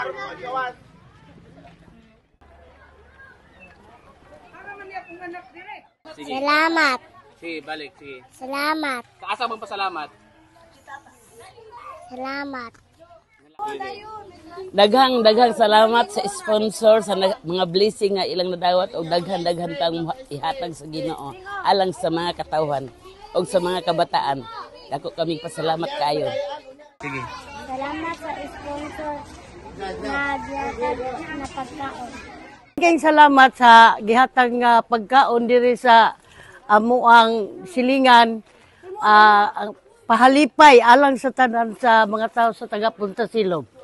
marunong magkawan. Sige. Salamat. Sige, balik. Sige. Salamat. Kaasa mong pasalamat? Salamat. Daghang daghang salamat sa sponsor sa mga blessing nga ilang nadawat og daghang, daghang tang ihatag sa Ginoo alang sa mga katawhan og sa mga kabataan. Dako kaming pasalamat kayo. Sige. Salamat sa sponsor na gihatag na salamat sa gihatang nga pagkaon diri sa amuang um, silingan uh, pahalipay alang sa tanan sa mga tao sa taga Punta Silog.